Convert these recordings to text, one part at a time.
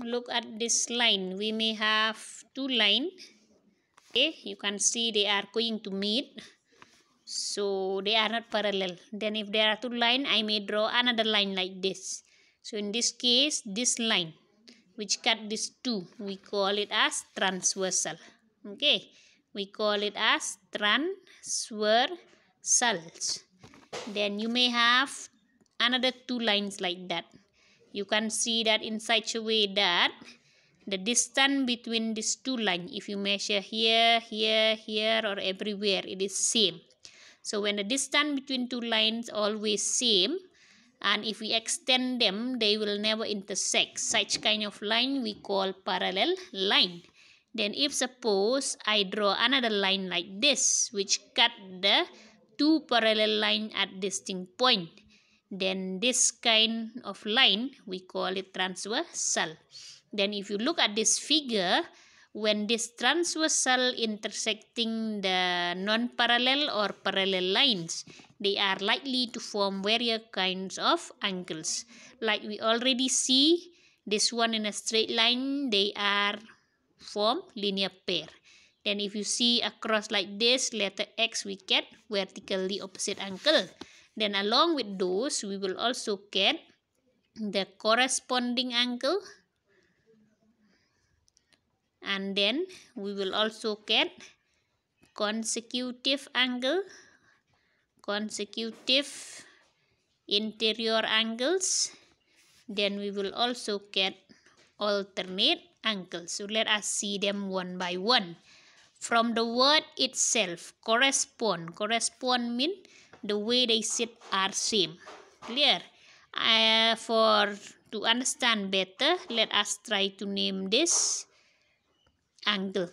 look at this line we may have two line okay you can see they are going to meet so they are not parallel then if there are two line i may draw another line like this so in this case this line which cut these two we call it as transversal okay we call it as transversals then you may have another two lines like that you can see that in such a way that the distance between these two lines if you measure here here here or everywhere it is same so when the distance between two lines always same and if we extend them they will never intersect such kind of line we call parallel line then if suppose i draw another line like this which cut the two parallel line at distinct point then this kind of line we call it transversal then if you look at this figure when this transversal intersecting the non-parallel or parallel lines they are likely to form various kinds of angles like we already see this one in a straight line they are form linear pair then if you see across like this letter x we get vertically opposite angle then along with those, we will also get the corresponding angle and then we will also get consecutive angle consecutive interior angles then we will also get alternate angles so let us see them one by one from the word itself correspond correspond mean the way they sit are same. Clear? Uh, for to understand better, let us try to name this angle.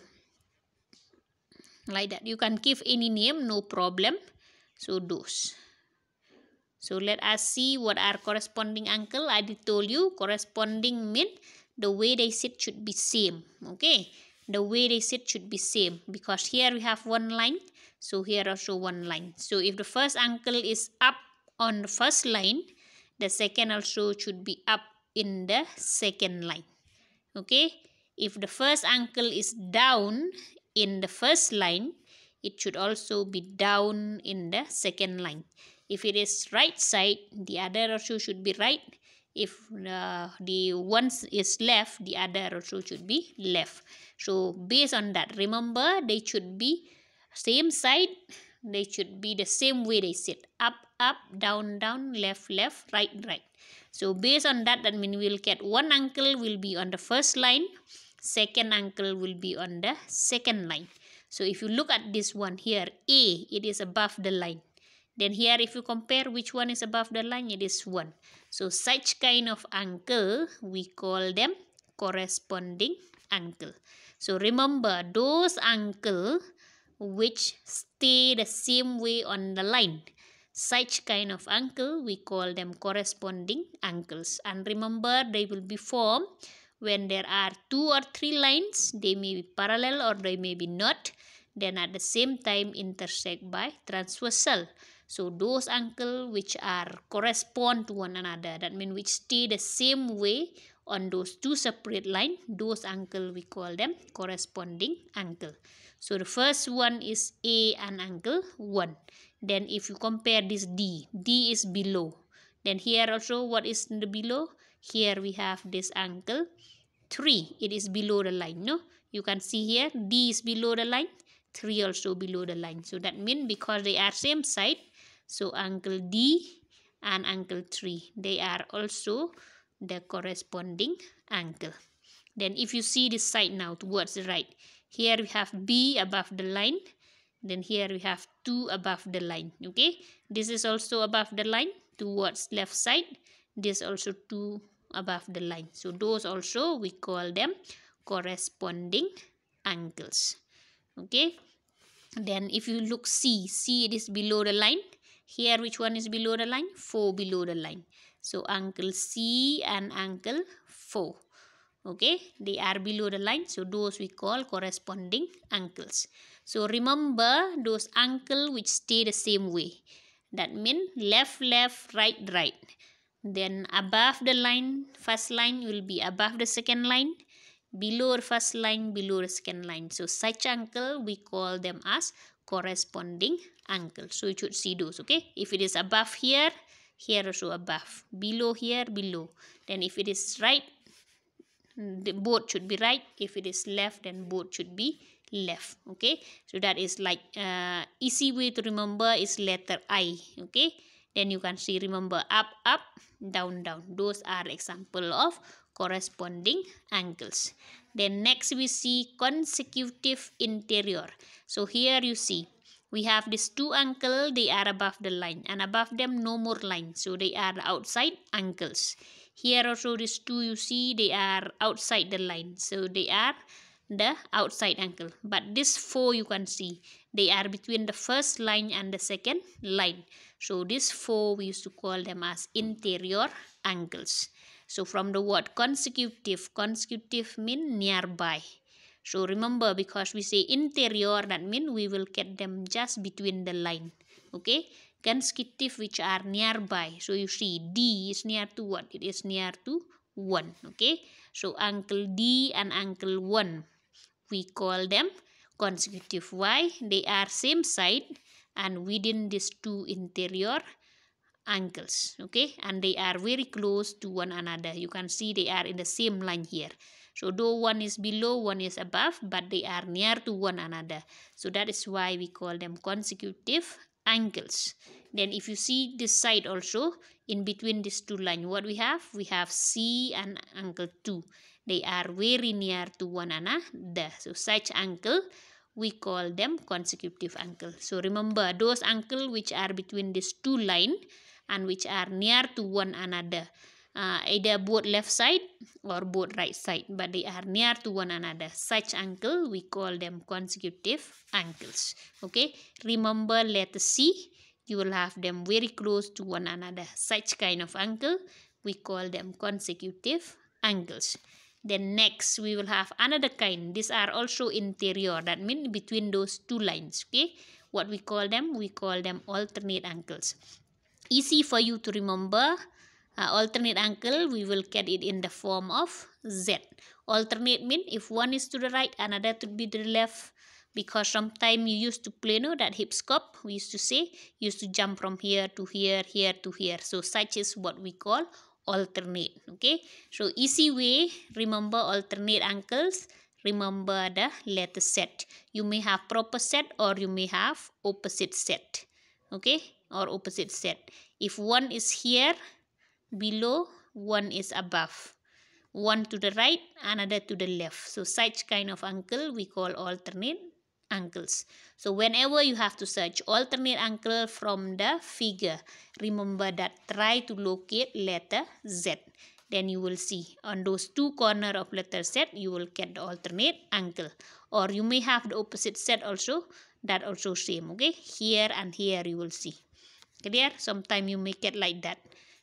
Like that. You can give any name, no problem. So those. So let us see what are corresponding angle. I did told you corresponding mean the way they sit should be same. Okay. the way they sit should be same because here we have one line so here also one line so if the first ankle is up on the first line the second also should be up in the second line okay if the first ankle is down in the first line it should also be down in the second line if it is right side the other also should be right if uh, the one is left the other also should be left so based on that remember they should be same side they should be the same way they sit up up down down left left right right so based on that that means we'll get one ankle will be on the first line second ankle will be on the second line so if you look at this one here a it is above the line then here if you compare which one is above the line, it is 1. So such kind of angle, we call them corresponding angle. So remember those angle which stay the same way on the line. Such kind of angle, we call them corresponding angles. And remember, they will be formed when there are two or three lines. They may be parallel or they may be not then at the same time intersect by transversal. So those angle which are correspond to one another, that means which stay the same way on those two separate line, those angle we call them corresponding angle. So the first one is A and angle 1. Then if you compare this D, D is below. Then here also what is the below? Here we have this angle 3. It is below the line, no? You can see here D is below the line 3 also below the line so that means because they are same side so angle D and angle 3 they are also the corresponding angle then if you see this side now towards the right here we have B above the line then here we have 2 above the line okay this is also above the line towards left side this also 2 above the line so those also we call them corresponding angles okay then if you look c c it is below the line here which one is below the line 4 below the line so uncle c and uncle 4 okay they are below the line so those we call corresponding uncles so remember those uncle which stay the same way that mean left left right right then above the line first line will be above the second line below first line below second line so such angle we call them as corresponding angle so you should see those okay if it is above here here also above below here below then if it is right the board should be right if it is left then board should be left okay so that is like uh, easy way to remember is letter i okay then you can see remember up up down down those are example of corresponding angles. Then next we see consecutive interior. So here you see we have these two angles. they are above the line and above them no more line. So they are the outside angles. Here also these two you see they are outside the line. So they are the outside angle. But this four you can see they are between the first line and the second line. So these four we used to call them as interior angles. So from the word consecutive, consecutive mean nearby. So remember because we say interior that mean we will get them just between the line. Okay. Consecutive which are nearby. So you see D is near to what? It is near to 1. Okay. So uncle D and uncle 1. We call them consecutive. Why? They are same side and within these two interior angles okay and they are very close to one another you can see they are in the same line here so though one is below one is above but they are near to one another so that is why we call them consecutive angles then if you see this side also in between these two lines what we have we have c and angle 2 they are very near to one another so such angle we call them consecutive angle so remember those angle which are between these two line and which are near to one another. Uh, either both left side or both right side but they are near to one another such angle we call them consecutive angles okay remember letter c you will have them very close to one another such kind of angle we call them consecutive angles then next we will have another kind these are also interior that means between those two lines okay what we call them we call them alternate angles easy for you to remember uh, alternate angle we will get it in the form of z alternate mean if one is to the right another to be to the left because sometimes you used to play no that hip scope we used to say used to jump from here to here here to here so such is what we call alternate okay so easy way remember alternate angles remember the letter set you may have proper set or you may have opposite set okay or opposite set if one is here below one is above one to the right another to the left so such kind of angle we call alternate angles so whenever you have to search alternate angle from the figure remember that try to locate letter z then you will see on those two corner of letter z you will get the alternate angle or you may have the opposite set also that also same okay here and here you will see clear Sometimes you make it like that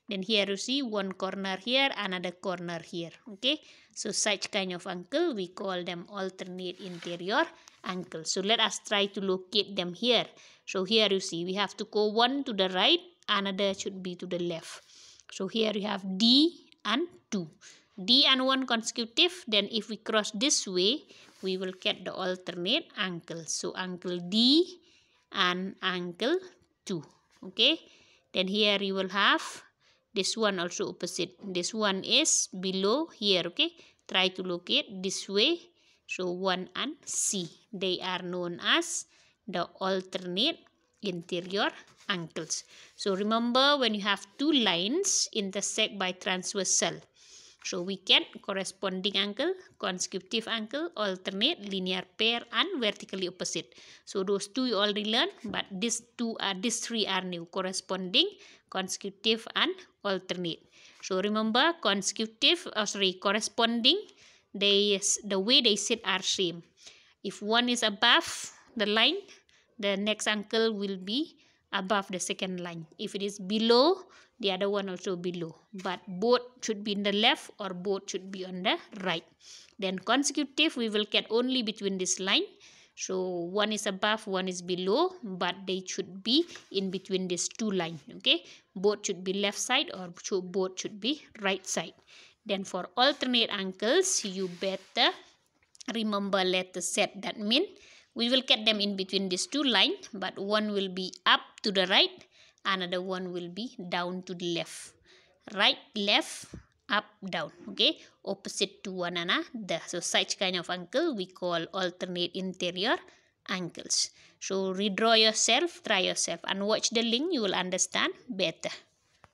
then here you see one corner here another corner here okay so such kind of angle we call them alternate interior angle so let us try to locate them here so here you see we have to go one to the right another should be to the left so here you have d and 2 d and 1 consecutive then if we cross this way we will get the alternate angle. So angle D and angle 2. Okay. Then here you will have this one also opposite. This one is below here. Okay. Try to locate this way. So 1 and C. They are known as the alternate interior angles. So remember when you have two lines intersect by transversal so we get corresponding angle, consecutive angle, alternate, linear pair and vertically opposite. So those two you already learned but these two are these three are new corresponding, consecutive and alternate. So remember consecutive oh uh, sorry corresponding they the way they sit are same. If one is above the line the next angle will be above the second line. If it is below the other one also below but both should be in the left or both should be on the right then consecutive we will get only between this line so one is above one is below but they should be in between these two line okay both should be left side or both should be right side then for alternate angles you better remember letter Z that mean we will get them in between these two line but one will be up to the right another one will be down to the left right left up down okay opposite to one another so such kind of angle we call alternate interior angles so redraw yourself try yourself and watch the link you will understand better